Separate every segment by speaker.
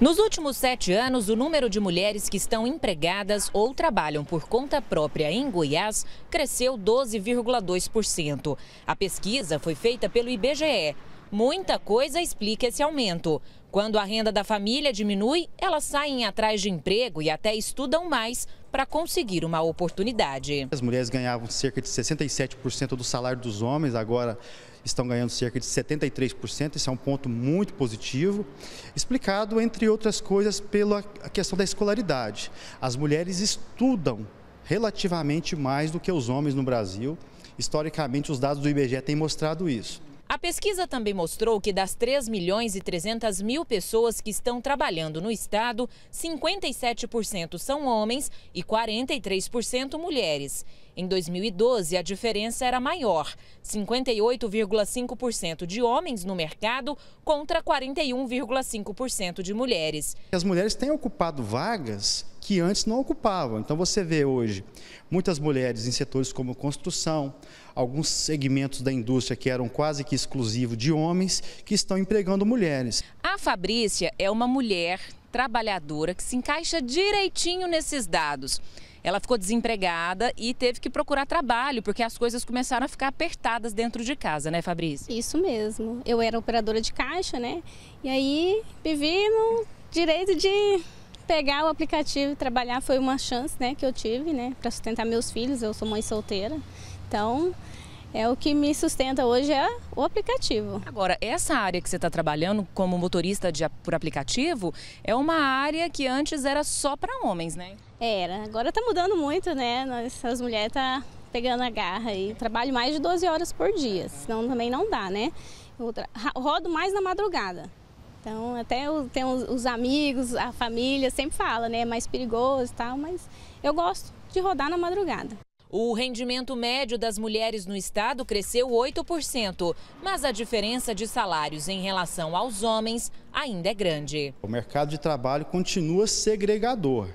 Speaker 1: Nos últimos sete anos, o número de mulheres que estão empregadas ou trabalham por conta própria em Goiás cresceu 12,2%. A pesquisa foi feita pelo IBGE. Muita coisa explica esse aumento. Quando a renda da família diminui, elas saem atrás de emprego e até estudam mais para conseguir uma oportunidade.
Speaker 2: As mulheres ganhavam cerca de 67% do salário dos homens, agora estão ganhando cerca de 73%, isso é um ponto muito positivo, explicado, entre outras coisas, pela questão da escolaridade. As mulheres estudam relativamente mais do que os homens no Brasil. Historicamente, os dados do IBGE têm mostrado isso.
Speaker 1: A pesquisa também mostrou que das 3 milhões e 300 mil pessoas que estão trabalhando no Estado, 57% são homens e 43% mulheres. Em 2012, a diferença era maior: 58,5% de homens no mercado contra 41,5% de mulheres.
Speaker 2: As mulheres têm ocupado vagas que antes não ocupavam. Então você vê hoje muitas mulheres em setores como construção, alguns segmentos da indústria que eram quase que exclusivos de homens, que estão empregando mulheres.
Speaker 1: A Fabrícia é uma mulher trabalhadora que se encaixa direitinho nesses dados. Ela ficou desempregada e teve que procurar trabalho, porque as coisas começaram a ficar apertadas dentro de casa, né, Fabrícia?
Speaker 3: Isso mesmo. Eu era operadora de caixa, né? E aí, vivi no direito de pegar o aplicativo e trabalhar foi uma chance né, que eu tive né, para sustentar meus filhos. Eu sou mãe solteira, então é o que me sustenta hoje é o aplicativo. Agora,
Speaker 1: essa área que você está trabalhando como motorista de, por aplicativo
Speaker 3: é uma área que antes era só para homens, né? Era. Agora está mudando muito, né? as mulheres estão tá pegando a garra e trabalho mais de 12 horas por dia, senão também não dá, né? Eu rodo mais na madrugada. Então, até tem os, os, amigos, a família sempre fala, né? É mais perigoso e tal, mas eu gosto de rodar na madrugada. O rendimento médio das mulheres no estado cresceu 8%,
Speaker 1: mas a diferença de salários em relação aos homens ainda é grande.
Speaker 2: O mercado de trabalho continua segregador.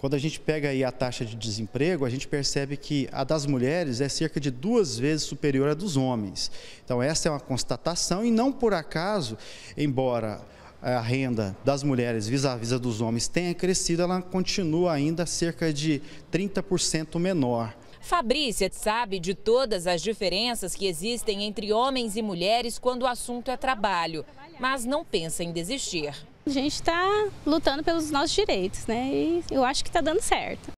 Speaker 2: Quando a gente pega aí a taxa de desemprego, a gente percebe que a das mulheres é cerca de duas vezes superior à dos homens. Então, essa é uma constatação e não por acaso, embora eh, a renda das mulheres vis-à-vis -vis dos homens tenha crescido, ela continua ainda cerca de 30% menor.
Speaker 1: Fabrícia sabe de todas as diferenças que existem entre homens e mulheres quando o assunto é trabalho, mas não pensa em desistir.
Speaker 3: A gente está lutando pelos nossos direitos, né? E eu acho que está dando certo.